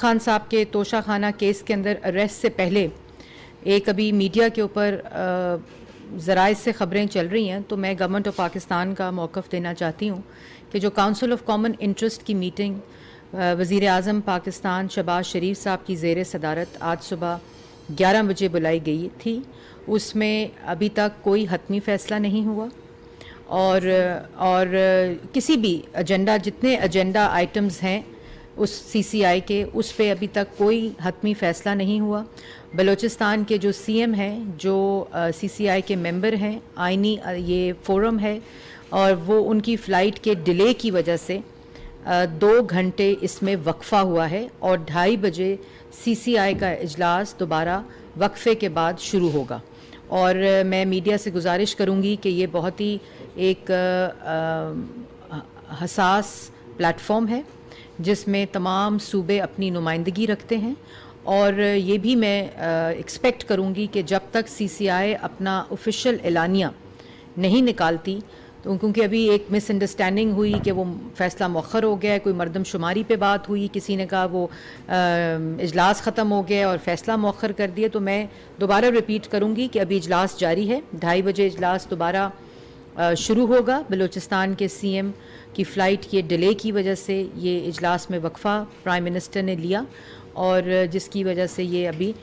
खान साहब के तोशा खाना केस के अंदर अरेस्ट से पहले एक अभी मीडिया के ऊपर ज़राए से ख़बरें चल रही हैं तो मैं गवर्नमेंट ऑफ पाकिस्तान का मौक़ देना चाहती हूँ कि जो काउंसिल ऑफ कॉमन इंटरेस्ट की मीटिंग वज़ी अजम पाकिस्तान शबाज शरीफ साहब की जेर सदारत आज सुबह ग्यारह बजे बुलाई गई थी उसमें अभी तक कोई हतमी फ़ैसला नहीं हुआ और और किसी भी एजेंडा जितने एजेंडा आइटम्स हैं उस सीसीआई के उस पर अभी तक कोई हतमी फैसला नहीं हुआ बलूचिस्तान के जो सीएम हैं जो सीसीआई के मेंबर हैं आइनी ये फोरम है और वो उनकी फ़्लाइट के डिले की वजह से दो घंटे इसमें वक्फा हुआ है और ढाई बजे सीसीआई का इजलास दोबारा वक्फे के बाद शुरू होगा और मैं मीडिया से गुजारिश करूंगी कि ये बहुत ही एक हसास प्लेटफॉर्म है जिसमें तमाम सूबे अपनी नुमाइंदगी रखते हैं और ये भी मैं एक्सपेक्ट करूँगी कि जब तक सीसीआई अपना ऑफिशियल एलानिया नहीं निकालती तो क्योंकि अभी एक मिसअंडरस्टैंडिंग हुई कि वो फैसला मौखर हो गया कोई मरदमशुमारी पे बात हुई किसी ने कहा वो इजलास ख़त्म हो गया और फैसला मौखर कर दिया तो मैं दोबारा रिपीट करूँगी कि अभी इजलास जारी है ढाई बजे इजलास दोबारा शुरू होगा बलूचिस्तान के सीएम की फ़्लाइट के डिले की वजह से ये इजलास में वक्फ़ा प्राइम मिनिस्टर ने लिया और जिसकी वजह से ये अभी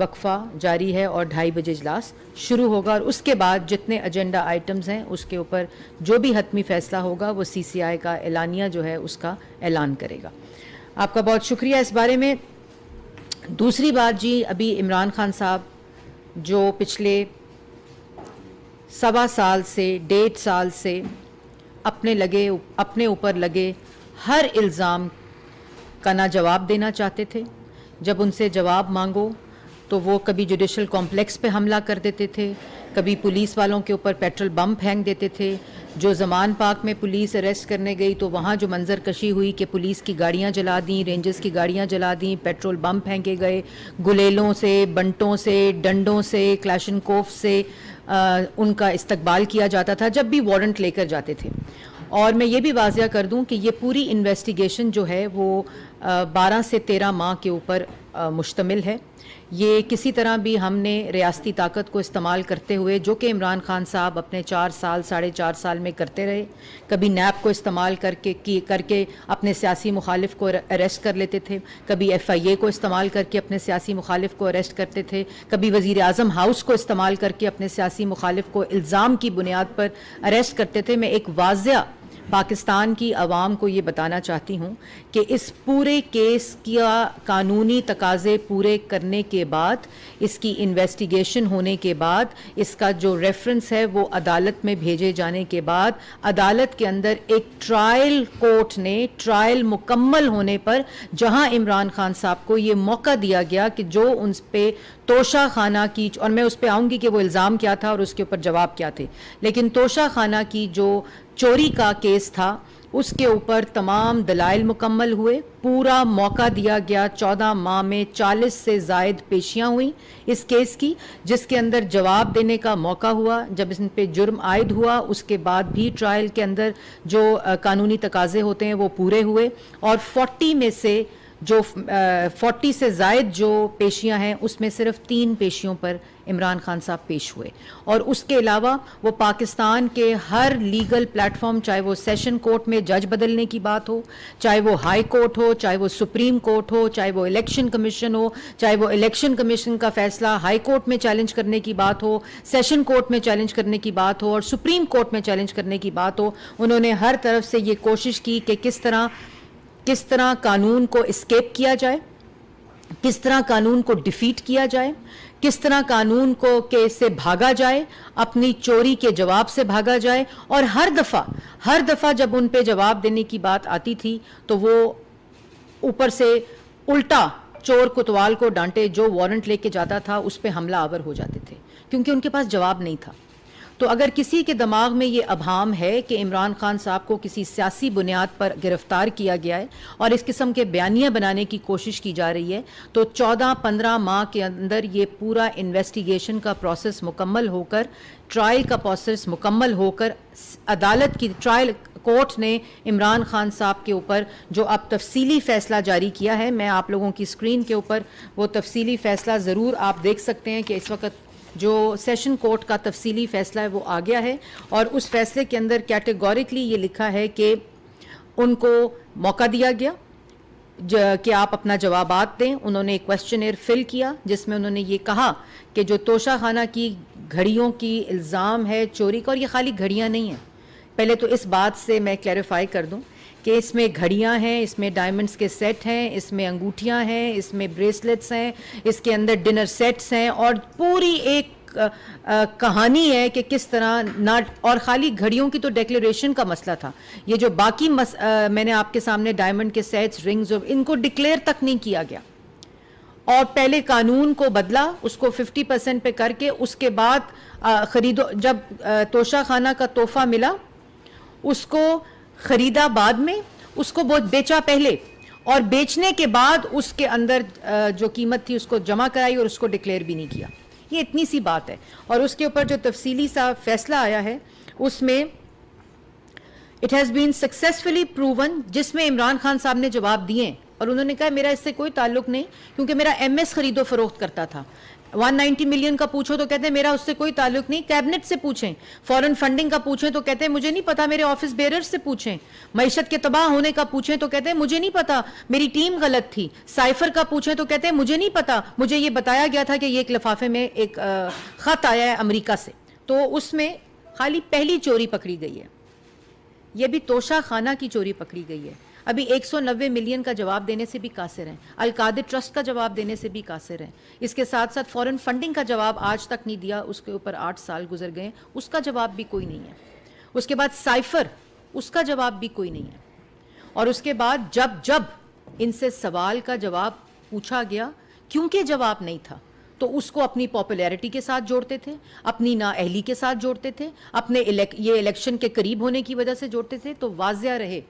वक्फ़ा जारी है और ढाई बजे इजलास शुरू होगा और उसके बाद जितने एजेंडा आइटम्स हैं उसके ऊपर जो भी हतमी फ़ैसला होगा वो आई का एलानिया जो है उसका ऐलान करेगा आपका बहुत शुक्रिया इस बारे में दूसरी बात जी अभी इमरान खान साहब जो पिछले सवा साल से डेढ़ साल से अपने लगे अपने ऊपर लगे हर इल्ज़ाम का ना जवाब देना चाहते थे जब उनसे जवाब मांगो तो वो कभी जुडिशल कॉम्प्लेक्स पे हमला कर देते थे कभी पुलिस वालों के ऊपर पेट्रोल बम फेंक देते थे जो जमान पार्क में पुलिस अरेस्ट करने गई तो वहाँ जो मंजर कशी हुई कि पुलिस की गाड़ियाँ जला दी रेंजर्स की गाड़ियाँ जला दी पेट्रोल बम फेंके गए गुलेलों से बंटों से डंडों से क्लाशनकोफ से उनका इस्तकबाल किया जाता था जब भी वारंट लेकर जाते थे और मैं ये भी वाजिया कर दूं कि ये पूरी इन्वेस्टिगेशन जो है वो 12 से 13 माह के ऊपर मुश्तमिल है ये किसी तरह भी हमने रियासती ताकत को इस्तेमाल करते हुए जो कि इमरान खान साहब अपने चार साल साढ़े चार साल में करते रहे कभी नैप को इस्तेमाल करके की करके अपने सियासी मुखालिफ को अरेस्ट कर लेते थे कभी एफ आई ए को इस्तेमाल करके अपने सियासी मुखालिफ को अरेस्ट करते थे कभी वज़ी अजम हाउस को इस्तेमाल करके अपने सियासी मुखालिफ को इल्ज़ाम की बुनियाद पर अरेस्ट करते थे मैं एक वाजिया पाकिस्तान की आवाम को ये बताना चाहती हूँ कि इस पूरे केस का कानूनी तकाजे पूरे करने के बाद इसकी इन्वेस्टिगेशन होने के बाद इसका जो रेफरेंस है वो अदालत में भेजे जाने के बाद अदालत के अंदर एक ट्रायल कोर्ट ने ट्रायल मुकम्मल होने पर जहाँ इमरान खान साहब को ये मौका दिया गया कि जो उन पर तोशा खाना की और मैं उस पर आऊँगी कि वो इल्ज़ाम क्या था और उसके ऊपर जवाब क्या थे लेकिन तोशा खाना की जो चोरी का केस था उसके ऊपर तमाम दलाइल मुकम्मल हुए पूरा मौका दिया गया चौदह माह में चालीस से जायद पेशियाँ हुई इस केस की जिसके अंदर जवाब देने का मौका हुआ जब इन पे जुर्म आयद हुआ उसके बाद भी ट्रायल के अंदर जो कानूनी तकाजे होते हैं वो पूरे हुए और फोर्टी में से जो फोर्टी से जायद जो पेशियां हैं उसमें सिर्फ तीन पेशियों पर इमरान खान साहब पेश हुए और उसके अलावा वो पाकिस्तान के हर लीगल प्लेटफॉर्म चाहे वो सेशन कोर्ट में जज बदलने की बात हो चाहे वो हाई कोर्ट हो चाहे वो सुप्रीम कोर्ट हो चाहे वो इलेक्शन कमीशन हो चाहे वो इलेक्शन कमीशन का फैसला हाई कोर्ट में चैलेंज करने की बात हो सेशन कोर्ट में चैलेंज करने की बात हो और सुप्रीम कोर्ट में चैलेंज करने की बात हो उन्होंने हर तरफ से ये कोशिश की कि किस तरह किस तरह कानून को स्केप किया जाए किस तरह कानून को डिफीट किया जाए किस तरह कानून को के से भागा जाए अपनी चोरी के जवाब से भागा जाए और हर दफ़ा हर दफ़ा जब उन पे जवाब देने की बात आती थी तो वो ऊपर से उल्टा चोर कुतवाल को डांटे जो वारंट लेके जाता था उस पर हमला आवर हो जाते थे क्योंकि उनके पास जवाब नहीं था तो अगर किसी के दिमाग में ये अभाम है कि इमरान खान साहब को किसी सियासी बुनियाद पर गिरफ्तार किया गया है और इस किस्म के बयानियाँ बनाने की कोशिश की जा रही है तो चौदह पंद्रह माह के अंदर ये पूरा इन्वेस्टिगेशन का प्रोसेस मुकम्मल होकर ट्रायल का प्रोसेस मुकम्मल होकर अदालत की ट्रायल कोर्ट ने इमरान खान साहब के ऊपर जो अब तफसीली फ़ैसला जारी किया है मैं आप लोगों की स्क्रीन के ऊपर वो तफसीली फ़ैसला ज़रूर आप देख सकते हैं कि इस वक्त जो सेशन कोर्ट का तफसीली फैसला है वो आ गया है और उस फैसले के अंदर कैटेगोरिकली ये लिखा है कि उनको मौका दिया गया कि आप अपना जवाब दें उन्होंने एक क्वेश्चन एयर फिल किया जिसमें उन्होंने ये कहा कि जो तोशा खाना की घड़ियों की इल्ज़ाम है चोरी का और ये खाली घड़ियाँ नहीं हैं पहले तो इस बात से मैं क्लैरिफाई कर दूँ कि इसमें घड़ियां हैं इसमें डायमंड्स के सेट हैं इसमें अंगूठियां हैं इसमें ब्रेसलेट्स हैं इसके अंदर डिनर सेट्स हैं और पूरी एक कहानी है कि किस तरह नाट और खाली घड़ियों की तो डिक्लेरेशन का मसला था ये जो बाकी मस, आ, मैंने आपके सामने डायमंड के सेट्स रिंग्स और इनको डिक्लेयर तक नहीं किया गया और पहले कानून को बदला उसको 50 परसेंट पे करके उसके बाद ख़रीदो जब तोशा खाना का तोहफा मिला उसको खरीदा बाद में उसको बहुत बेचा पहले और बेचने के बाद उसके अंदर जो कीमत थी उसको जमा कराई और उसको डिक्लेयर भी नहीं किया ये इतनी सी बात है और उसके ऊपर जो तफसीली सा फैसला आया है उसमें it has been successfully proven जिसमें इमरान खान साहब ने जवाब दिए और उन्होंने कहा मेरा इससे कोई ताल्लुक नहीं क्योंकि मेरा एमएस खरीदो फरोख्त करता था 190 मिलियन का पूछो तो कहते हैं मेरा उससे कोई ताल्लुक नहीं कैबिनेट से पूछें फॉरेन फंडिंग का पूछें तो कहते हैं मुझे नहीं पता मेरे ऑफिस बेरर से पूछें मीशत के तबाह होने का पूछें तो कहते हैं मुझे नहीं पता मेरी टीम गलत थी साइफर का पूछें तो कहते हैं मुझे नहीं पता मुझे ये बताया गया था कि ये एक लफाफे में एक ख़त आया है अमरीका से तो उसमें खाली पहली चोरी पकड़ी गई है यह भी तोशा खाना की चोरी पकड़ी गई है अभी 190 मिलियन का जवाब देने से भी कासिर हैं अलकादे ट्रस्ट का जवाब देने से भी कासिर हैं इसके साथ साथ फॉरेन फंडिंग का जवाब आज तक नहीं दिया उसके ऊपर आठ साल गुजर गए उसका जवाब भी कोई नहीं है उसके बाद साइफर उसका जवाब भी कोई नहीं है और उसके बाद जब जब इनसे सवाल का जवाब पूछा गया क्योंकि जवाब नहीं था तो उसको अपनी पॉपुलैरिटी के साथ जोड़ते थे अपनी नाअहली के साथ जोड़ते थे अपने इलेक, ये इलेक्शन के करीब होने की वजह से जोड़ते थे तो वाजिया रहे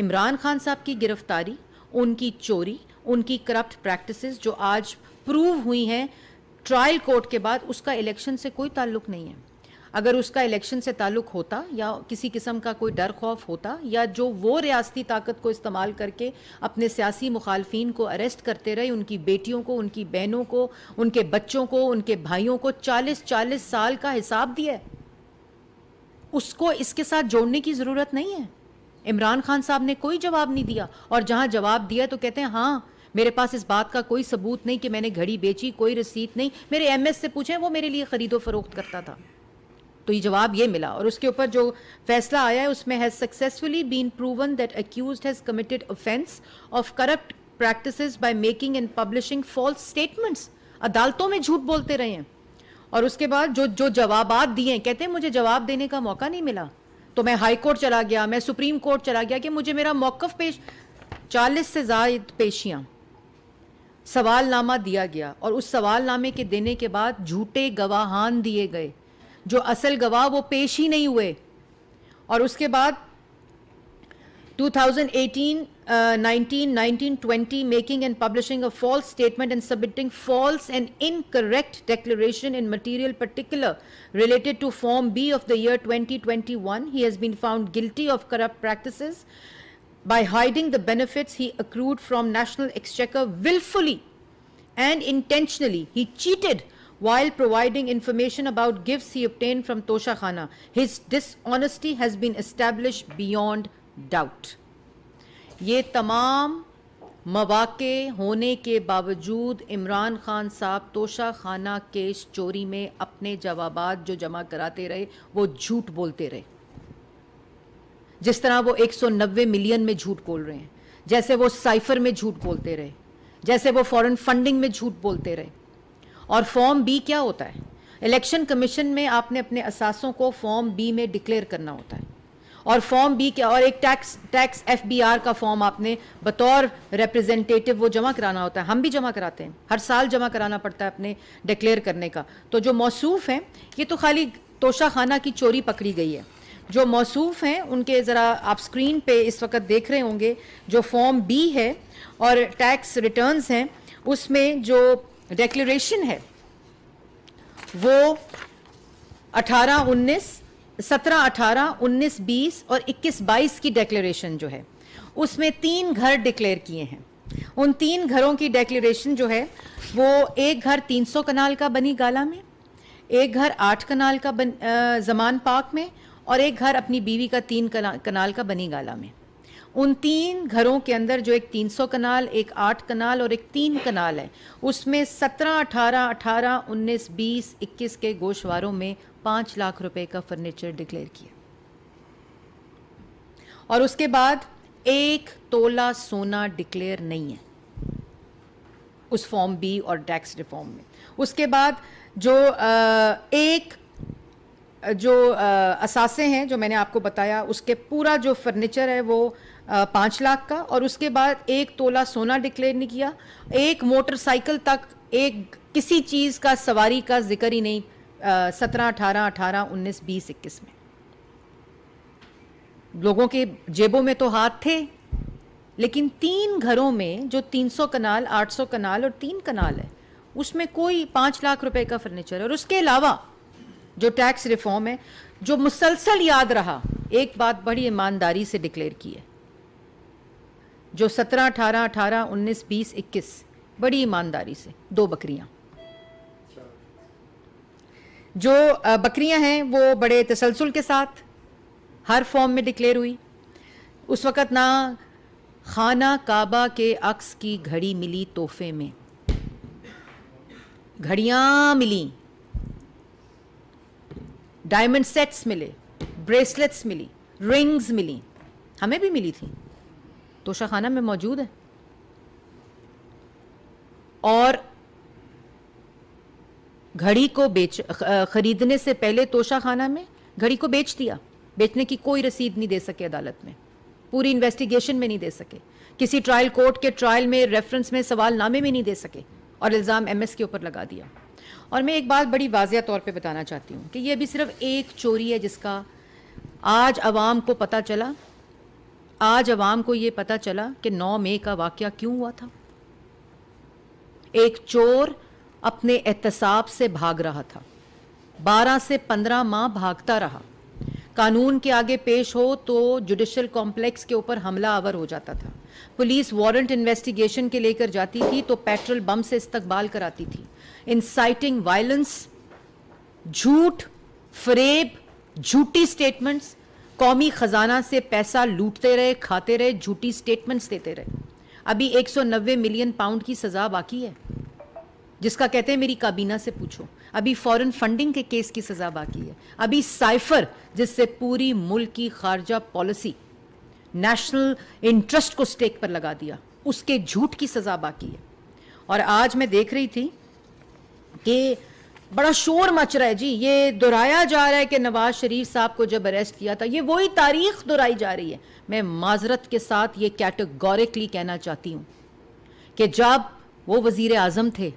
इमरान खान साहब की गिरफ्तारी उनकी चोरी उनकी करप्ट प्रैक्टिसेस जो आज प्रूव हुई हैं ट्रायल कोर्ट के बाद उसका इलेक्शन से कोई ताल्लुक नहीं है अगर उसका इलेक्शन से ताल्लुक होता या किसी किस्म का कोई डर खौफ होता या जो वो रियासती ताकत को इस्तेमाल करके अपने सियासी मुखालफन को अरेस्ट करते रहे उनकी बेटियों को उनकी बहनों को उनके बच्चों को उनके भाइयों को चालीस चालीस साल का हिसाब दिया उसको इसके साथ जोड़ने की ज़रूरत नहीं है इमरान खान साहब ने कोई जवाब नहीं दिया और जहां जवाब दिया तो कहते हैं हाँ मेरे पास इस बात का कोई सबूत नहीं कि मैंने घड़ी बेची कोई रसीद नहीं मेरे एस से पूछे वो मेरे लिए खरीदो फरोख्त करता था तो ये जवाब ये मिला और उसके ऊपर जो फैसला आया है उसमें has successfully been proven that accused has committed offence of corrupt practice by making and publishing false statements अदालतों में झूठ बोलते रहे हैं और उसके बाद जो जो जवाब दिए कहते हैं मुझे जवाब देने का मौका नहीं मिला तो मैं हाई कोर्ट चला गया मैं सुप्रीम कोर्ट चला गया कि मुझे मेरा मौकफ पेश चालीस से ज़ायद पेशियाँ सवालनामा दिया गया और उस सवालनामे के देने के बाद झूठे गवाहान दिए गए जो असल गवाह वो पेश ही नहीं हुए और उसके बाद 2018 Uh, 19, 19, 20, making and publishing a false statement and submitting false and incorrect declaration in material particular related to Form B of the year 2021. He has been found guilty of corrupt practices by hiding the benefits he accrued from National Exchequer willfully and intentionally. He cheated while providing information about gifts he obtained from Tosha Khana. His dishonesty has been established beyond doubt. ये तमाम मवाक़ होने के बावजूद इमरान खान साहब तोशा खाना case चोरी में अपने जवाब जो जमा कराते रहे वो झूठ बोलते रहे जिस तरह वो 190 मिलियन में झूठ बोल रहे हैं जैसे वो साइफर में झूठ बोलते रहे जैसे वो फॉरेन फंडिंग में झूठ बोलते रहे और फॉर्म बी क्या होता है इलेक्शन कमीशन में आपने अपने असासों को फॉर्म बी में डिक्लेयर करना होता है और फॉर्म बी क्या और एक टैक्स टैक्स एफ का फॉर्म आपने बतौर रिप्रेजेंटेटिव वो जमा कराना होता है हम भी जमा कराते हैं हर साल जमा कराना पड़ता है अपने डिक्लेयर करने का तो जो मौसूफ हैं ये तो खाली तोशा खाना की चोरी पकड़ी गई है जो मौसूफ हैं उनके ज़रा आप स्क्रीन पे इस वक्त देख रहे होंगे जो फॉर्म बी है और टैक्स रिटर्न्स हैं उसमें जो डिक्लेरेशन है वो 18 19 सत्रह अठारह उन्नीस बीस और इक्कीस बाईस की डेक्लेरेशन जो है उसमें तीन घर डिक्लेयर किए हैं उन तीन घरों की डेक्लेरेशन जो है वो एक घर 300 कनाल का बनी गाला में एक घर आठ कनाल का बन, आ, जमान पार्क में और एक घर अपनी बीवी का तीन कनाल, कनाल का बनी गाला में उन तीन घरों के अंदर जो एक 300 कनाल एक 8 कनाल और एक 3 कनाल है उसमें 17, 18, 18, 19, 20, 21 के गोशवारों में पांच लाख रुपए का फर्नीचर डिक्लेयर किया और उसके बाद एक तोला सोना डिक्लेयर नहीं है उस फॉर्म बी और टैक्स रिफॉर्म में उसके बाद जो आ, एक जो असासे हैं जो मैंने आपको बताया उसके पूरा जो फर्नीचर है वो पाँच लाख का और उसके बाद एक तोला सोना डिक्लेयर नहीं किया एक मोटरसाइकिल तक एक किसी चीज़ का सवारी का जिक्र ही नहीं सत्रह अठारह अठारह उन्नीस बीस इक्कीस में लोगों के जेबों में तो हाथ थे लेकिन तीन घरों में जो 300 कनाल 800 कनाल और तीन कनाल है उसमें कोई पाँच लाख रुपए का फर्नीचर और उसके अलावा जो टैक्स रिफॉर्म है जो मुसलसल याद रहा एक बात बड़ी ईमानदारी से डिक्लेयर की है जो सत्रह अठारह अठारह उन्नीस बीस इक्कीस बड़ी ईमानदारी से दो बकरियां जो बकरियां हैं वो बड़े तसलसल के साथ हर फॉर्म में डिक्लेयर हुई उस वक़्त ना खाना काबा के अक्स की घड़ी मिली तोहफे में घड़ियाँ मिली डायमंड सेट्स मिले ब्रेसलेट्स मिली रिंग्स मिली हमें भी मिली थी तोशाखाना में मौजूद है और घड़ी को बेच खरीदने से पहले तोशा खाना में घड़ी को बेच दिया बेचने की कोई रसीद नहीं दे सके अदालत में पूरी इन्वेस्टिगेशन में नहीं दे सके किसी ट्रायल कोर्ट के ट्रायल में रेफरेंस में सवाल नामे में नहीं दे सके और इल्ज़ाम एमएस के ऊपर लगा दिया और मैं एक बात बड़ी वाजिया तौर पे बताना चाहती हूँ कि ये अभी सिर्फ एक चोरी है जिसका आज आवाम को पता चला आज आवाम को ये पता चला कि 9 मई का वाक़ क्यों हुआ था एक चोर अपने एहतसाब से भाग रहा था 12 से 15 माह भागता रहा कानून के आगे पेश हो तो जुडिशल कॉम्प्लेक्स के ऊपर हमला आवर हो जाता था पुलिस वारंट इन्वेस्टिगेशन के लेकर जाती थी तो पेट्रोल बम से इस्तकबाल कराती थी इंसाइटिंग वायलेंस झूठ फरेब झूठी स्टेटमेंट्स कौमी ख़जाना से पैसा लूटते रहे खाते रहे झूठी स्टेटमेंट्स देते रहे अभी 190 मिलियन पाउंड की सज़ा बाकी है जिसका कहते हैं मेरी काबीना से पूछो अभी फॉरेन फंडिंग के केस की सज़ा बाकी है अभी साइफर जिससे पूरी मुल्क की खारजा पॉलिसी नेशनल इंटरेस्ट को स्टेक पर लगा दिया उसके झूठ की सज़ा बाकी है और आज मैं देख रही थी कि बड़ा शोर मच रहा है जी ये दोहराया जा रहा है कि नवाज शरीफ साहब को जब अरेस्ट किया था ये वही तारीख दोहराई जा रही है मैं माजरत के साथ ये कैटेगोरिकली कहना चाहती हूँ कि जब वो वज़ी अजम थे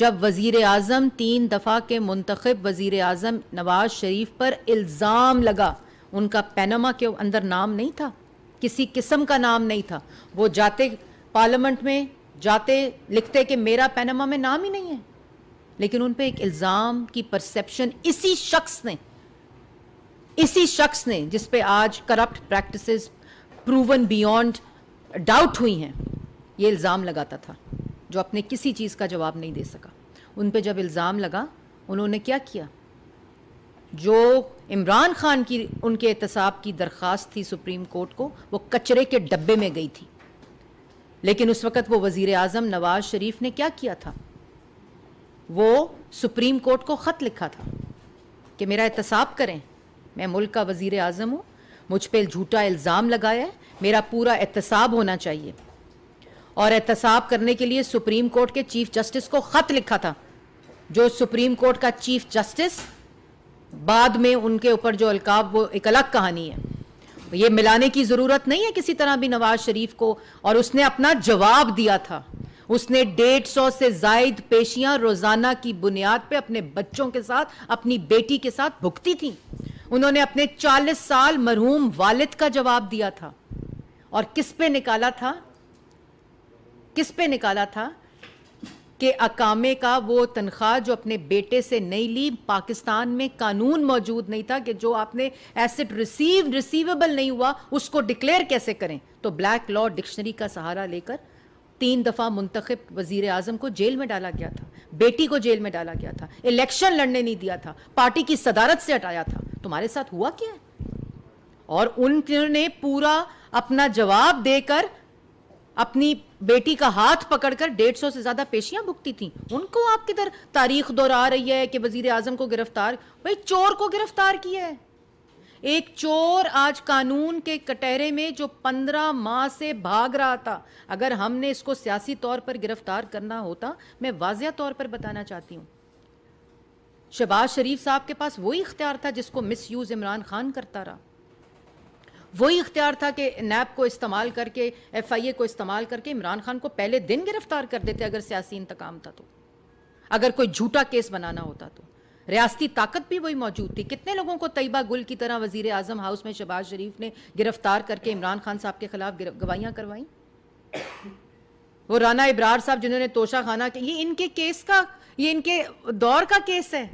जब वज़ी अजम तीन दफ़ा के मुंतखब वज़ी अजम नवाज शरीफ पर इल्ज़ाम लगा उनका पैनमा के अंदर नाम नहीं था किसी किस्म का नाम नहीं था वो जाते पार्लियामेंट में जाते लिखते कि मेरा पैनमा में नाम ही नहीं है लेकिन उन पर एक इल्ज़ाम की परसेप्शन इसी शख्स ने इसी शख्स ने जिस पे आज corrupt practices proven beyond doubt हुई हैं ये इल्ज़ाम लगाता था जो अपने किसी चीज़ का जवाब नहीं दे सका उन पर जब इल्ज़ाम लगा उन्होंने क्या किया जो इमरान खान की उनके एहतसाब की दरख्वास्त थी सुप्रीम कोर्ट को वो कचरे के डब्बे में गई थी लेकिन उस वक़्त वो वज़ी अजम नवाज शरीफ ने क्या किया था वो सुप्रीम कोर्ट को ख़त लिखा था कि मेरा एहतसाब करें मैं मुल्क का वज़ी अजम हूँ मुझ पर झूठा इल्ज़ाम लगाया है मेरा पूरा एहतसाब होना चाहिए और एहतसाब करने के लिए सुप्रीम कोर्ट के चीफ जस्टिस को ख़त लिखा था जो सुप्रीम कोर्ट का चीफ जस्टिस बाद में उनके ऊपर जो अलकाब वो एक अलग कहानी है ये मिलाने की ज़रूरत नहीं है किसी तरह भी नवाज शरीफ को और उसने अपना जवाब दिया था उसने डेढ़ सौ से जायद पेशियां रोजाना की बुनियाद पे अपने बच्चों के साथ अपनी बेटी के साथ भुगती थी उन्होंने अपने चालीस साल मरहूम वालिद का जवाब दिया था और किस पे निकाला था किस पे निकाला था कि अकामे का वो तनख्वाह जो अपने बेटे से नहीं ली पाकिस्तान में कानून मौजूद नहीं था कि जो आपने एसेट रिसीव रिसीवेबल नहीं हुआ उसको डिक्लेयर कैसे करें तो ब्लैक लॉ डिक्शनरी का सहारा लेकर तीन दफ़ा मुंतखब वजीर अजम को जेल में डाला गया था बेटी को जेल में डाला गया था इलेक्शन लड़ने नहीं दिया था पार्टी की सदारत से हटाया था तुम्हारे साथ हुआ क्या है और उनने पूरा अपना जवाब देकर अपनी बेटी का हाथ पकड़कर डेढ़ सौ से ज्यादा पेशियां भुगती थी उनको आप किधर तारीख दोहरा रही है कि वजीर आजम को गिरफ्तार भाई चोर को गिरफ्तार किया है एक चोर आज कानून के कटहरे में जो पंद्रह माह से भाग रहा था अगर हमने इसको सियासी तौर पर गिरफ्तार करना होता मैं वाजिया तौर पर बताना चाहती हूँ शहबाज शरीफ साहब के पास वही इख्तियार था जिसको मिस यूज़ इमरान खान करता रहा वही इख्तियार था कि नैब को इस्तेमाल करके एफ आई ए को इस्तेमाल करके इमरान खान को पहले दिन गिरफ्तार कर देते अगर सियासी इंतकाम था तो अगर कोई झूठा केस बनाना होता तो रियाती ताकत भी वही मौजूद थी कितने लोगों को तयबा गुल की तरह वजीर अजम हाउस में शबाज शरीफ ने गिरफ्तार करके इमरान खान साहब के खिलाफ गवाहियाँ करवाई वो राना इब्रार साहब जिन्होंने तोशा खाना के ये इनके केस का ये इनके दौर का केस है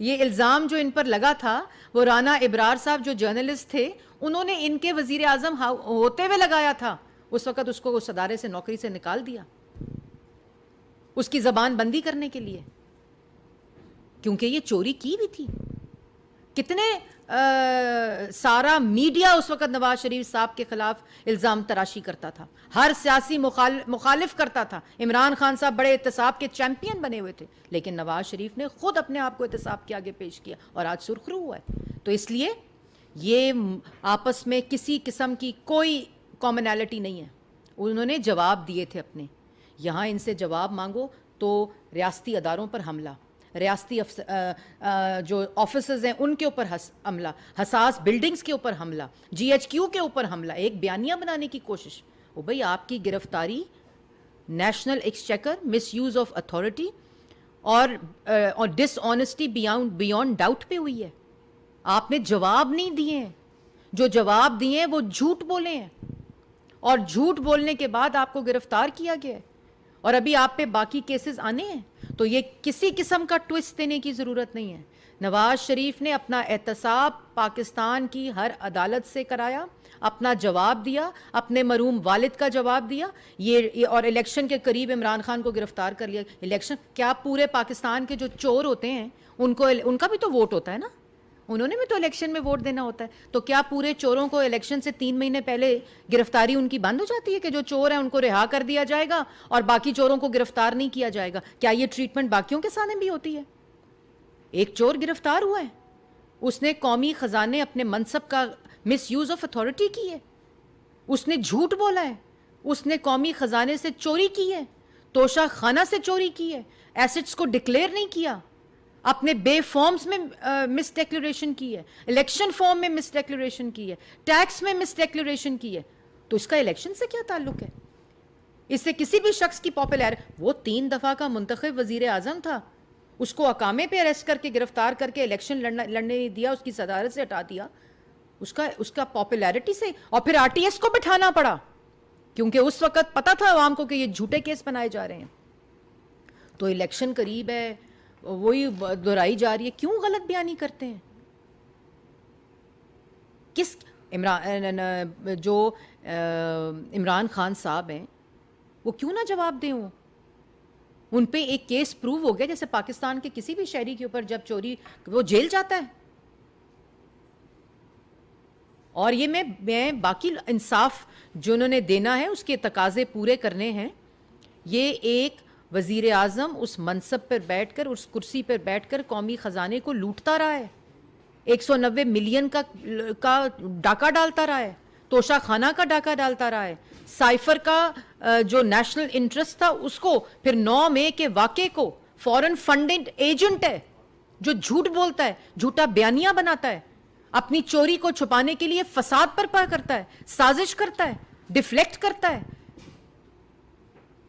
ये इल्ज़ाम जो इन पर लगा था वो राना इब्रार साहब जो जर्नलिस्ट थे उन्होंने इनके वजीर अजम होते हुए लगाया था उस वक़्त उसको उस अदारे से नौकरी से निकाल दिया उसकी ज़बान बंदी करने के लिए क्योंकि ये चोरी की भी थी कितने आ, सारा मीडिया उस वक्त नवाज शरीफ साहब के खिलाफ इल्ज़ाम तराशी करता था हर सियासी मुखाल, मुखालिफ करता था इमरान खान साहब बड़े एहतसाब के चैम्पियन बने हुए थे लेकिन नवाज शरीफ ने खुद अपने आप को एहतसाब के आगे पेश किया और आज सुरखरू हुआ है तो इसलिए ये आपस में किसी किस्म की कोई कॉमनैलिटी नहीं है उन्होंने जवाब दिए थे अपने यहाँ इनसे जवाब मांगो तो रियाती अदारों पर हमला रियाती जो ऑफिस हैं उनके ऊपर हमला हसास बिल्डिंग्स के ऊपर हमला जीएचक्यू के ऊपर हमला एक बयानिया बनाने की कोशिश वो भाई आपकी गिरफ्तारी national exchequer misuse of authority और और डिसऑनेस्टी बियॉन्ड बियॉन्ड डाउट पे हुई है आपने जवाब नहीं दिए हैं जो जवाब दिए हैं वो झूठ बोले हैं और झूठ बोलने के बाद आपको गिरफ्तार किया गया है और अभी आप पे बाकी केसेस आने हैं तो ये किसी किस्म का ट्विस्ट देने की ज़रूरत नहीं है नवाज शरीफ ने अपना एहतसाब पाकिस्तान की हर अदालत से कराया अपना जवाब दिया अपने मरूम वालिद का जवाब दिया ये और इलेक्शन के करीब इमरान खान को गिरफ्तार कर लिया इलेक्शन क्या पूरे पाकिस्तान के जो चोर होते हैं उनको उनका भी तो वोट होता है ना उन्होंने भी तो इलेक्शन में वोट देना होता है तो क्या पूरे चोरों को इलेक्शन से तीन महीने पहले गिरफ्तारी उनकी बंद हो जाती है कि जो चोर है उनको रिहा कर दिया जाएगा और बाकी चोरों को गिरफ्तार नहीं किया जाएगा क्या ये ट्रीटमेंट बाकियों के सामने भी होती है एक चोर गिरफ्तार हुआ है उसने कौमी खजाने अपने मनसब का मिस यूज़ ऑफ अथॉरिटी की है उसने झूठ बोला है उसने कौमी खजाने से चोरी की है तोशा खाना से चोरी की है एसेट्स को डिक्लेयर नहीं किया अपने बे फॉर्म्स में मिस डेक्लोरेशन की है इलेक्शन फॉर्म में मिस डेक्लोरेशन की है टैक्स में मिस डेक्लेशन की है तो इसका इलेक्शन से क्या ताल्लुक है इससे किसी भी शख्स की पॉपुलर वो तीन दफ़ा का मुंतखब वजीर आजम था उसको अकामे पे अरेस्ट करके गिरफ्तार करके इलेक्शन लड़ने नहीं दिया उसकी सदारत से हटा दिया उसका उसका पॉपुलैरिटी से और फिर आरटीएस को बिठाना पड़ा क्योंकि उस वक्त पता था आवाम को कि ये झूठे केस बनाए जा रहे हैं तो इलेक्शन करीब है वही दोहराई जा रही है क्यों गलत बयानी करते हैं किस इमरान जो इमरान खान साहब हैं वो क्यों ना जवाब दें वो उन पर एक केस प्रूव हो गया जैसे पाकिस्तान के किसी भी शहरी के ऊपर जब चोरी वो जेल जाता है और ये मैं मैं बाकी इंसाफ जो उन्होंने देना है उसके तकाजे पूरे करने हैं ये एक वजीर आजम उस मनसब पर बैठ कर उस कुर्सी पर बैठ कर कौमी ख़जाने को लूटता रहा है एक सौ नब्बे मिलियन का का डाका डालता रहा है तोशा खाना का डाका डालता रहा है साइफर का जो नेशनल इंटरेस्ट था उसको फिर नौ मई के वाक्य को फॉरेन फंडेड एजेंट है जो झूठ बोलता है झूठा बयानियां बनाता है अपनी चोरी को छुपाने के लिए फसाद पर पा करता है साजिश करता है डिफ्लेक्ट करता है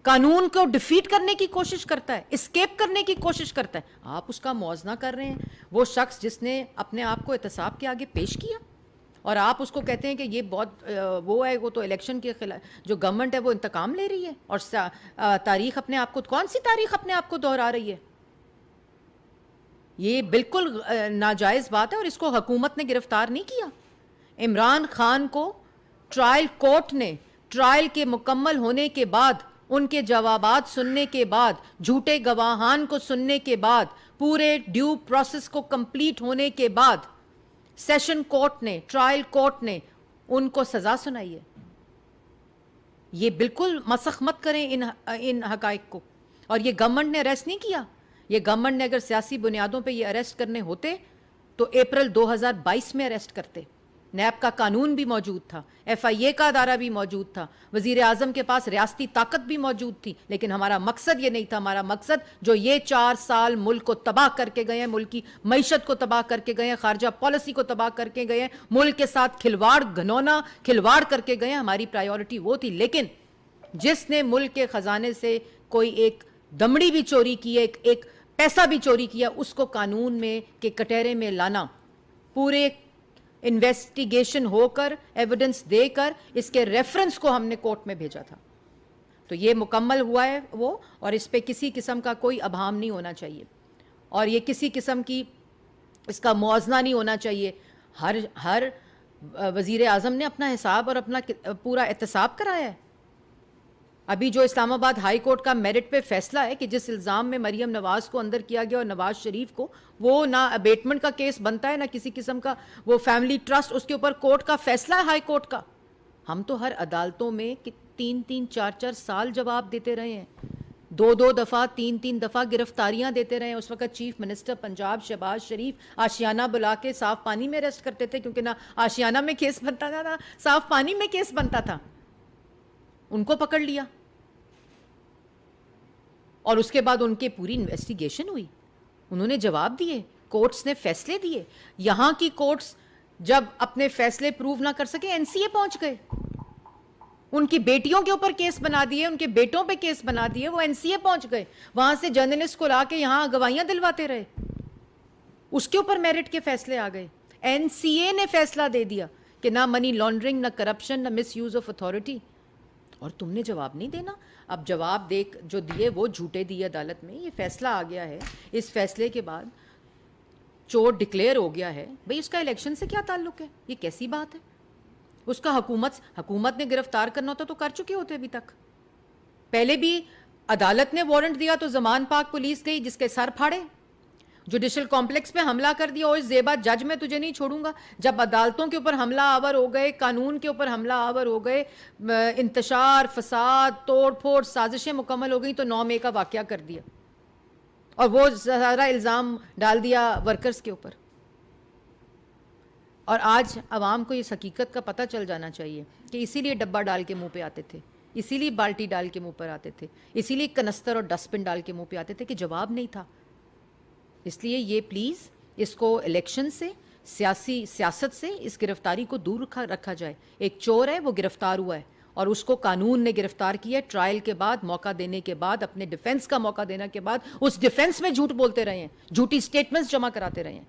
कानून को डिफीट करने की कोशिश करता है स्केप करने की कोशिश करता है आप उसका मुआवजना कर रहे हैं वो शख्स जिसने अपने आप को एहतसाब के आगे पेश किया और आप उसको कहते हैं कि ये बहुत वो है वो तो इलेक्शन के खिलाफ जो गवर्नमेंट है वो इंतकाम ले रही है और तारीख अपने आप को कौन सी तारीख अपने आप को दोहरा रही है ये बिल्कुल नाजायज़ बात है और इसको हकूमत ने गिरफ्तार नहीं किया इमरान खान को ट्रायल कोर्ट ने ट्रायल के मुकम्मल होने के बाद उनके जवाबात सुनने के बाद झूठे गवाहान को सुनने के बाद पूरे ड्यू प्रोसेस को कंप्लीट होने के बाद सेशन कोर्ट ने ट्रायल कोर्ट ने उनको सजा सुनाई है ये बिल्कुल मसख मत करें इन इन हकाइक को और ये गवर्नमेंट ने अरेस्ट नहीं किया ये गवर्नमेंट ने अगर सियासी बुनियादों पे ये अरेस्ट करने होते तो अप्रैल 2022 में अरेस्ट करते नैब का कानून भी मौजूद था एफ आई ए का अदारा भी मौजूद था वजीर अजम के पास रियाती ताकत भी मौजूद थी लेकिन हमारा मकसद ये नहीं था हमारा मकसद जो ये चार साल मुल्क को तबाह करके गए हैं मुल्क की मीशत को तबाह करके गए हैं खारजा पॉलिसी को तबाह करके गए हैं मुल्क के साथ खिलवाड़ घनौना खिलवाड़ करके गए हैं हमारी प्रायोरिटी वो थी लेकिन जिसने मुल्क के खजाने से कोई एक दमड़ी भी चोरी की है एक, एक पैसा भी चोरी किया उसको कानून में के कटहरे में लाना पूरे इन्वेस्टिगेशन होकर एविडेंस देकर इसके रेफरेंस को हमने कोर्ट में भेजा था तो ये मुकम्मल हुआ है वो और इस पर किसी किस्म का कोई अभाम नहीं होना चाहिए और ये किसी किस्म की इसका मुआजना नहीं होना चाहिए हर हर वज़ी अजम ने अपना हिसाब और अपना पूरा एहतसाब कराया है अभी जो इस्लामाबाद हाई कोर्ट का मेरिट पे फैसला है कि जिस इल्ज़ाम में मरीम नवाज़ को अंदर किया गया और नवाज शरीफ को वो ना अबेटमेंट का केस बनता है ना किसी किस्म का वो फैमिली ट्रस्ट उसके ऊपर कोर्ट का फैसला है हाई कोर्ट का हम तो हर अदालतों में तीन तीन चार चार साल जवाब देते रहे हैं दो दो दफ़ा तीन तीन दफ़ा गिरफ्तारियां देते रहे उस वक्त चीफ मिनिस्टर पंजाब शहबाज शरीफ आशियाना बुला के साफ पानी में अरेस्ट करते थे क्योंकि ना आशियाना में केस बनता था ना साफ पानी में केस बनता था उनको पकड़ लिया और उसके बाद उनके पूरी इन्वेस्टिगेशन हुई उन्होंने जवाब दिए कोर्ट्स ने फैसले दिए यहां की कोर्ट्स जब अपने फैसले प्रूव ना कर सके एनसीए पहुंच गए उनकी बेटियों के ऊपर केस बना दिए उनके बेटों पे केस बना दिए वो एनसीए पहुंच गए वहां से जर्नलिस्ट को ला के यहां गवाहियां दिलवाते रहे उसके ऊपर मेरिट के फैसले आ गए एनसीए ने फैसला दे दिया कि ना मनी लॉन्ड्रिंग ना करप्शन ना मिस यूज ऑफ अथॉरिटी और तुमने जवाब नहीं देना अब जवाब दे जो दिए वो झूठे दिए अदालत में ये फैसला आ गया है इस फैसले के बाद चोर डिक्लेयर हो गया है भाई उसका इलेक्शन से क्या ताल्लुक है ये कैसी बात है उसका हकूमत हकूमत ने गिरफ्तार करना होता तो कर चुके होते अभी तक पहले भी अदालत ने वारंट दिया तो जमान पाक पुलिस गई जिसके सर फाड़े जुडिशल कॉम्प्लेक्स पे हमला कर दिया और जेबा जज में तुझे नहीं छोड़ूंगा जब अदालतों के ऊपर हमला आवर हो गए कानून के ऊपर हमला आवर हो गए इंतशार फसाद तोड़ फोड़ साजिशें मुकम्मल हो गई तो नौ मई का वाक्य कर दिया और वो सारा इल्ज़ाम डाल दिया वर्कर्स के ऊपर और आज आवाम को इस हकीकत का पता चल जाना चाहिए कि इसीलिए डब्बा डाल के मुंह पे आते थे इसीलिए बाल्टी डाल के मुंह पर आते थे इसीलिए कनस्तर और डस्टबिन डाल के मुंह पे आते थे कि जवाब नहीं था इसलिए ये प्लीज़ इसको इलेक्शन से सियासी सियासत से इस गिरफ्तारी को दूर रखा रखा जाए एक चोर है वो गिरफ्तार हुआ है और उसको कानून ने गिरफ्तार किया ट्रायल के बाद मौका देने के बाद अपने डिफेंस का मौका देने के बाद उस डिफेंस में झूठ बोलते रहे हैं झूठी स्टेटमेंट्स जमा कराते रहे हैं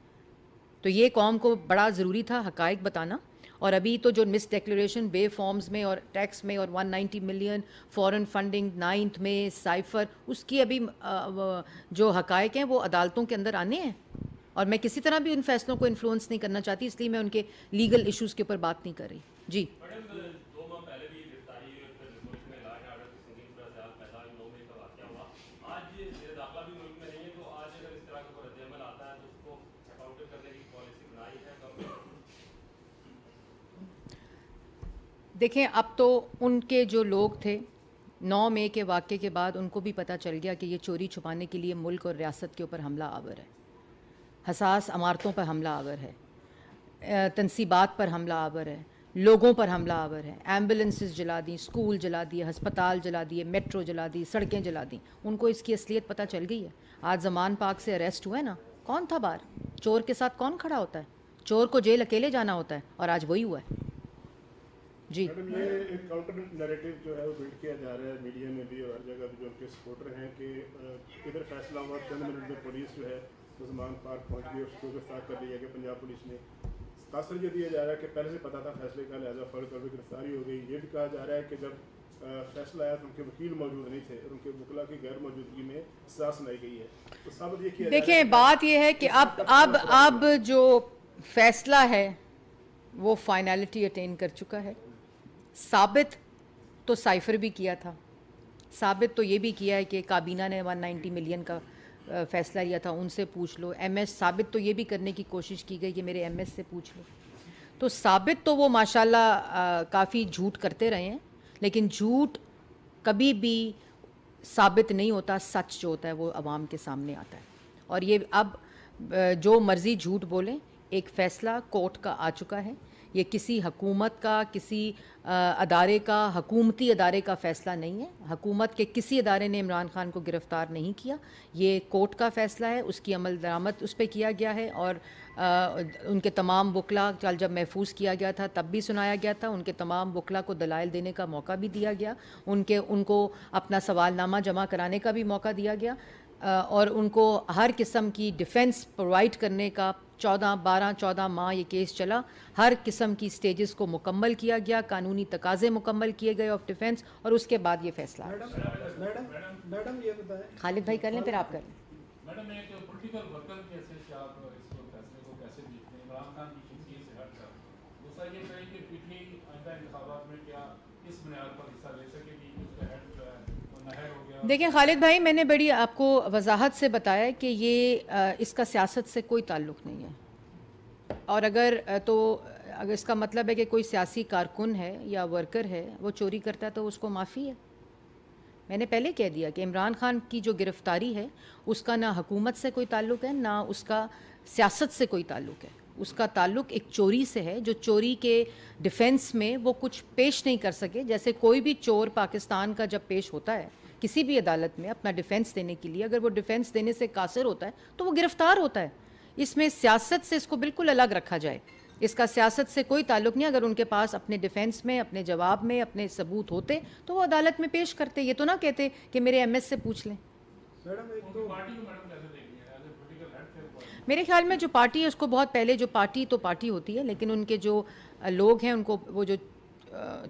तो ये कौम को बड़ा ज़रूरी था हकायक बताना और अभी तो जो मिस डिक्लेरेशन बे फॉर्म्स में और टैक्स में और 190 मिलियन फॉरेन फंडिंग नाइन्थ में साइफर उसकी अभी जो हकायक हैं वो अदालतों के अंदर आने हैं और मैं किसी तरह भी उन फैसलों को इन्फ्लुएंस नहीं करना चाहती इसलिए मैं उनके लीगल इश्यूज़ के ऊपर बात नहीं कर रही जी देखें अब तो उनके जो लोग थे नौ मई के वाक्य के बाद उनको भी पता चल गया कि ये चोरी छुपाने के लिए मुल्क और रियासत के ऊपर हमला आवर है हसास अमारतों पर हमला आवर है तनसीबात पर हमला आवर है लोगों पर हमला आवर है एम्बुलेंसेस जला दी स्कूल जला दिए हस्पताल जला दिए मेट्रो जला दी सड़कें जला दी उनको इसकी असलियत पता चल गई है आज जमान पाक से अरेस्ट हुए ना कौन था बार चोर के साथ कौन खड़ा होता है चोर को जेल अकेले जाना होता है और आज वही हुआ है जी ये एक काउंटर नैरेटिव जो है वो बिल्ड किया जा रहा है मीडिया में भी और हर जगह जो उनके सपोर्टर हैं कि इधर फैसला हुआ चंद मिनट में पुलिस जो है मुसलमान पार्क पहुंच गई उसको गिरफ्तार कर लिया गया पंजाब पुलिस ने तासर ये दिया जा रहा है कि पहले से पता था फैसले का लिहाजा फर्ज तौर पर गिरफ्तारी हो गई ये भी कहा जा रहा है कि जब फैसला आया तो उनके वकील मौजूद नहीं थे और उनके वकला की गैर मौजूदगी में सजा सुनाई गई है तो सब ये किया देखिए बात यह है कि अब अब अब जो फैसला है वो फाइनलिटी अटेन कर चुका है साबित तो साइफर भी किया था साबित तो ये भी किया है कि काबीना ने 190 मिलियन का फैसला लिया था उनसे पूछ लो एम साबित तो ये भी करने की कोशिश की गई कि मेरे एस से पूछ लो तो साबित तो वो माशाल्लाह काफ़ी झूठ करते रहे हैं लेकिन झूठ कभी भी साबित नहीं होता सच जो होता है वो आवाम के सामने आता है और ये अब जो मर्ज़ी झूठ बोलें एक फ़ैसला कोर्ट का आ चुका है ये किसी हकूमत का किसी अदारे का हकूमती अदारे का फ़ैसला नहीं है हकूमत के किसी अदारे ने इमरान खान को गिरफ़्तार नहीं किया ये कोर्ट का फ़ैसला है उसकी अमल दरामद उस पर किया गया है और आ, उनके तमाम वकला कल जब महफूज किया गया था तब भी सुनाया गया था उनके तमाम वकला को दलाइल देने का मौका भी दिया गया उनके उनको अपना सवालनामा जमा कराने का भी मौका दिया गया और उनको हर किस्म की डिफेंस प्रोवाइड करने का चौदह बारह चौदह माह ये केस चला हर किस्म की स्टेजेस को मुकम्मल किया गया कानूनी तकाजे मुकम्मल किए गए ऑफ डिफेंस और उसके बाद ये फैसला खालिद भाई कर लें फिर आप कर लें मैडम ये इस पर हिस्सा ले देखिए खालिद भाई मैंने बड़ी आपको वजाहत से बताया कि ये इसका सियासत से कोई ताल्लुक़ नहीं है और अगर तो अगर इसका मतलब है कि कोई सियासी कारकुन है या वर्कर है वो चोरी करता है तो उसको माफ़ी है मैंने पहले कह दिया कि इमरान खान की जो गिरफ़्तारी है उसका ना हुकूमत से कोई ताल्लुक़ है ना उसका सियासत से कोई ताल्लुक़ है उसका ताल्लुक एक चोरी से है जो चोरी के डिफेंस में वो कुछ पेश नहीं कर सके जैसे कोई भी चोर पाकिस्तान का जब पेश होता है किसी भी अदालत में अपना डिफेंस देने के लिए अगर वो डिफेंस देने से कासर होता है तो वो गिरफ्तार होता है इसमें सियासत से इसको बिल्कुल अलग रखा जाए इसका सियासत से कोई ताल्लुक नहीं अगर उनके पास अपने डिफेंस में अपने जवाब में अपने सबूत होते तो वो अदालत में पेश करते ये तो ना कहते कि मेरे एस से पूछ लें तो- तो मेरे ख्याल में जो पार्टी है उसको बहुत पहले जो पार्टी तो पार्टी होती है लेकिन उनके जो लोग हैं उनको वो जो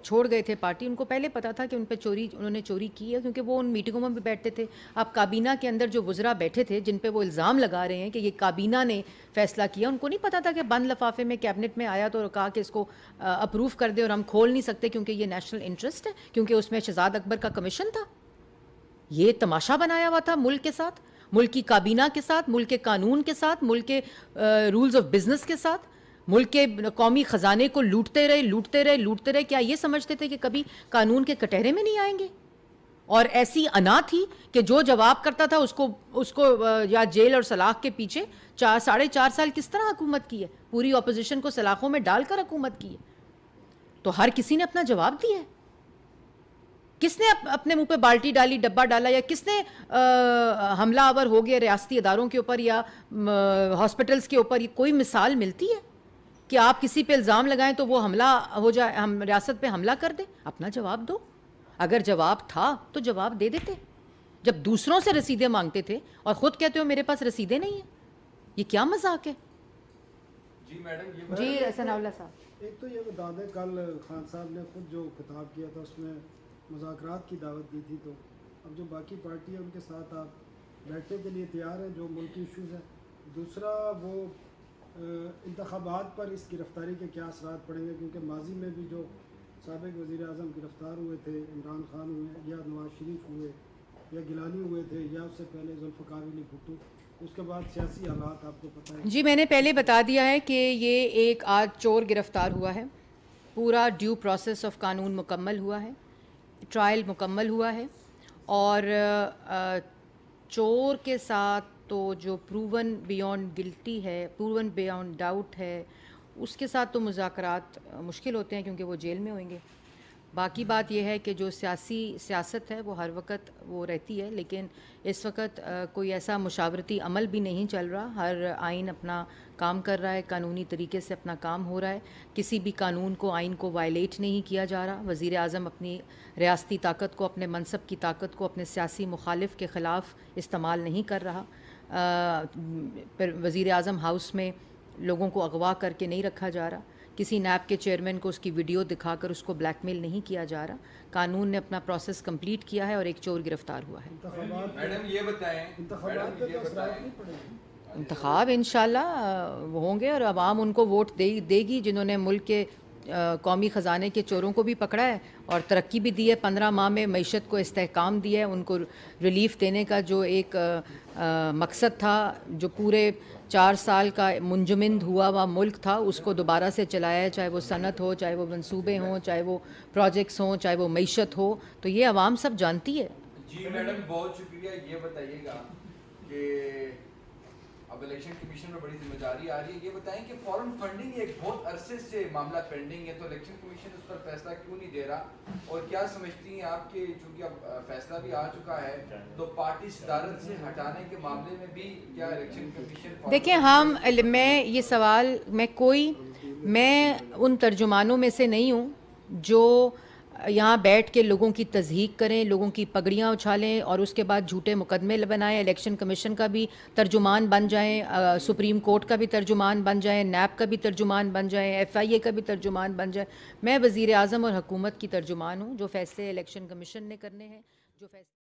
छोड़ गए थे पार्टी उनको पहले पता था कि उन पर चोरी उन्होंने चोरी की है क्योंकि वो उन मीटिंगों में भी बैठते थे आप काबीना के अंदर जो गुज़रा बैठे थे जिन पे वो इल्ज़ाम लगा रहे हैं कि ये काबीना ने फैसला किया उनको नहीं पता था कि बंद लफाफे में कैबिनेट में आया तो कहा कि इसको अप्रूव कर दे और हम खोल नहीं सकते क्योंकि ये नेशनल इंटरेस्ट है क्योंकि उसमें शहजाद अकबर का कमीशन था ये तमाशा बनाया हुआ था मुल्क के साथ मुल्क की काबीना के साथ मुल्क के कानून के साथ मुल्क के रूल्स ऑफ बिजनेस के साथ मुल्क के कौमी ख़जाने को लूटते रहे लूटते रहे लूटते रहे क्या ये समझते थे कि कभी कानून के कटहरे में नहीं आएंगे और ऐसी अना थी कि जो जवाब करता था उसको उसको या जेल और सलाख के पीछे चार साढ़े चार साल किस तरह हुकूमत की है पूरी अपोजिशन को सलाखों में डालकर हुकूमत की है तो हर किसी ने अपना जवाब दिया है किसने अप, अपने मुंह पे बाल्टी डाली डब्बा डाला या किसने हमला आवर हो गया रियासती इदारों के ऊपर या हॉस्पिटल्स के ऊपर कोई मिसाल मिलती है कि आप किसी पे इल्ज़ाम लगाएं तो वो हमला हो जाए हम रियासत पे हमला कर दें अपना जवाब दो अगर जवाब था तो जवाब दे देते जब दूसरों से रसीदे मांगते थे और ख़ुद कहते हो मेरे पास रसीदे नहीं हैं ये क्या मजाक है जी मैडम जी सनाउल्ला साहब एक तो ये बता दें कल खान साहब ने खुद जो खिताब किया था उसमें की दावत दी थी तो अब जो बाकी पार्टी है उनके साथ आप बैठने के लिए तैयार हैं जो इशूज़ हैं दूसरा वो इंतबात पर इस गिरफ़्तारी के क्या असरा पड़ेंगे क्योंकि माजी में भी जो सबक वज़ी अजम गिरफ़्तार हुए थे इमरान खान हुए या नवाज शरीफ हुए या गिलानी हुए थे या उससे पहले जुल्फ़ार अली भुट्टू उसके बाद सियासी हालात आपको पता है जी मैंने पहले बता दिया है कि ये एक आज चोर गिरफ़्तार हुआ है पूरा ड्यू प्रोसेस ऑफ कानून मुकम्मल हुआ है ट्रायल मुकम्मल हुआ है और चोर के साथ तो जो प्रूवन बियॉन्ड गिल्टी है प्रूवन बियॉन्ड डाउट है उसके साथ तो मुजाकर मुश्किल होते हैं क्योंकि वो जेल में होंगे बाकी बात यह है कि जो सियासी सियासत है वो हर वक्त वो रहती है लेकिन इस वक्त कोई ऐसा मुशावरती अमल भी नहीं चल रहा हर आइन अपना काम कर रहा है कानूनी तरीके से अपना काम हो रहा है किसी भी कानून को आइन को वायलेट नहीं किया जा रहा वज़ी अजम अपनी रियासती ताकत को अपने मनसब की ताकत को अपने सियासी मुखालिफ के ख़िलाफ़ इस्तेमाल नहीं कर रहा पर वज़ी अजम हाउस में लोगों को अगवा करके नहीं रखा जा रहा किसी नैब के चेयरमैन को उसकी वीडियो दिखाकर उसको ब्लैकमेल नहीं किया जा रहा कानून ने अपना प्रोसेस कंप्लीट किया है और एक चोर गिरफ्तार हुआ है मैडम ये बताएं इंतखब तो इन होंगे और आवाम उनको वोट दे देगी जिन्होंने मुल्क के कौमी ख़जाने के चोरों को भी पकड़ा है और तरक्की भी दी है पंद्रह माह में मीशत को इस्तेकाम दिया है उनको रिलीफ देने का जो एक आ, मकसद था जो पूरे चार साल का मुंजमंद हुआ हुआ मुल्क था उसको दोबारा से चलाया है चाहे वो सनत हो चाहे वो मनसूबे हों चाहे वो प्रोजेक्ट्स हों चाहे वो मीशत हो तो ये आवाम सब जानती है जी मैडम बहुत शुक्रिया ये बताइएगा कि अब इलेक्शन कमीशन में बड़ी जिम्मेदारी आ रही है ये बताएं कि फॉरन फंडिंग एक बहुत अरसे से मामला पेंडिंग है तो इलेक्शन कमीशन उस पर फैसला क्यों नहीं दे रहा और क्या समझती हैं आपके चूंकि अब फैसला भी आ चुका है तो पार्टी सदारत से हटाने के मामले में भी क्या इलेक्शन कमीशन देखिए हम मैं ये सवाल मैं कोई मैं उन तर्जुमानों में से नहीं हूँ जो यहाँ बैठ के लोगों की तजहीक करें लोगों की पगड़ियाँ उछालें और उसके बाद झूठे मुकदमे बनाएं इलेक्शन कमीशन का भी तर्जुमान बन जाएं सुप्रीम कोर्ट का भी तर्जुमान बन जाएं नैब का भी तर्जुमान बन जाएं एफआईए का भी तर्जुमान बन जाएं मैं वज़ी अजम और हकूमत की तर्जुमान हूँ जो फ़ैसले इलेक्शन कमीशन ने करने हैं जो फैसले